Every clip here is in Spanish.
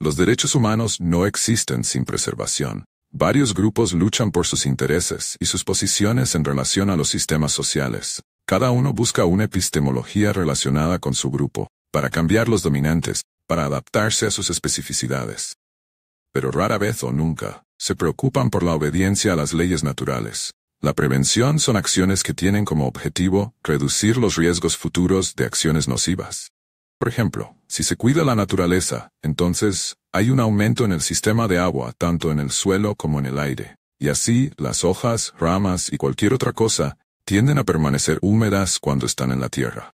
Los derechos humanos no existen sin preservación. Varios grupos luchan por sus intereses y sus posiciones en relación a los sistemas sociales. Cada uno busca una epistemología relacionada con su grupo, para cambiar los dominantes, para adaptarse a sus especificidades. Pero rara vez o nunca, se preocupan por la obediencia a las leyes naturales. La prevención son acciones que tienen como objetivo reducir los riesgos futuros de acciones nocivas. Por ejemplo, si se cuida la naturaleza, entonces hay un aumento en el sistema de agua tanto en el suelo como en el aire, y así las hojas, ramas y cualquier otra cosa tienden a permanecer húmedas cuando están en la tierra.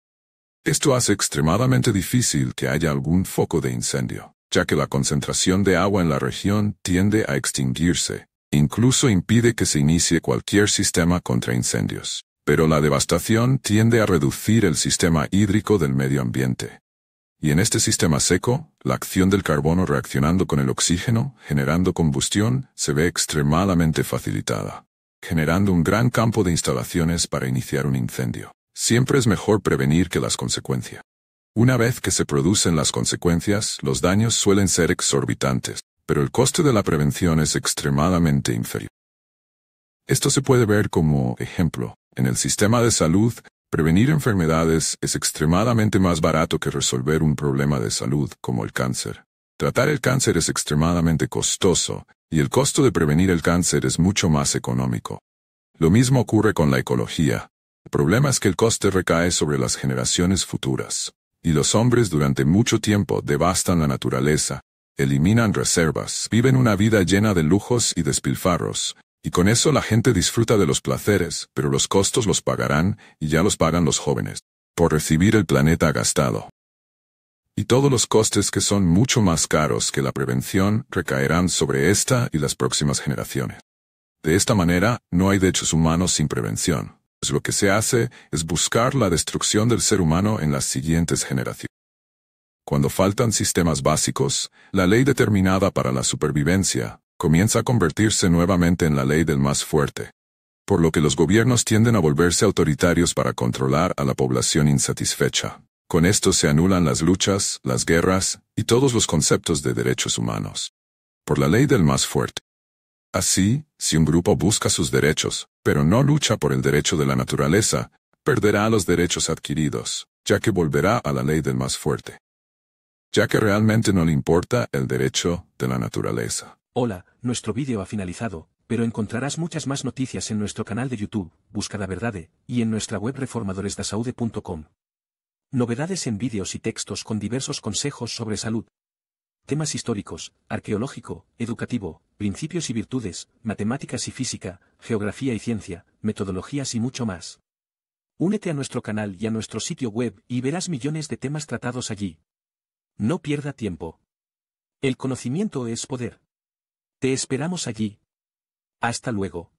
Esto hace extremadamente difícil que haya algún foco de incendio, ya que la concentración de agua en la región tiende a extinguirse, incluso impide que se inicie cualquier sistema contra incendios. Pero la devastación tiende a reducir el sistema hídrico del medio ambiente, y en este sistema seco, la acción del carbono reaccionando con el oxígeno, generando combustión, se ve extremadamente facilitada, generando un gran campo de instalaciones para iniciar un incendio. Siempre es mejor prevenir que las consecuencias. Una vez que se producen las consecuencias, los daños suelen ser exorbitantes, pero el coste de la prevención es extremadamente inferior. Esto se puede ver como ejemplo en el sistema de salud, Prevenir enfermedades es extremadamente más barato que resolver un problema de salud como el cáncer. Tratar el cáncer es extremadamente costoso, y el costo de prevenir el cáncer es mucho más económico. Lo mismo ocurre con la ecología. El problema es que el coste recae sobre las generaciones futuras, y los hombres durante mucho tiempo devastan la naturaleza, eliminan reservas, viven una vida llena de lujos y despilfarros, y con eso la gente disfruta de los placeres, pero los costos los pagarán, y ya los pagan los jóvenes, por recibir el planeta gastado. Y todos los costes que son mucho más caros que la prevención recaerán sobre esta y las próximas generaciones. De esta manera, no hay derechos humanos sin prevención. Pues lo que se hace es buscar la destrucción del ser humano en las siguientes generaciones. Cuando faltan sistemas básicos, la ley determinada para la supervivencia, comienza a convertirse nuevamente en la ley del más fuerte, por lo que los gobiernos tienden a volverse autoritarios para controlar a la población insatisfecha. Con esto se anulan las luchas, las guerras y todos los conceptos de derechos humanos. Por la ley del más fuerte. Así, si un grupo busca sus derechos, pero no lucha por el derecho de la naturaleza, perderá los derechos adquiridos, ya que volverá a la ley del más fuerte. Ya que realmente no le importa el derecho de la naturaleza. Hola, nuestro vídeo ha finalizado, pero encontrarás muchas más noticias en nuestro canal de YouTube, Busca la Verdade, y en nuestra web reformadoresdasaude.com. Novedades en vídeos y textos con diversos consejos sobre salud. Temas históricos, arqueológico, educativo, principios y virtudes, matemáticas y física, geografía y ciencia, metodologías y mucho más. Únete a nuestro canal y a nuestro sitio web y verás millones de temas tratados allí. No pierda tiempo. El conocimiento es poder. Te esperamos allí. Hasta luego.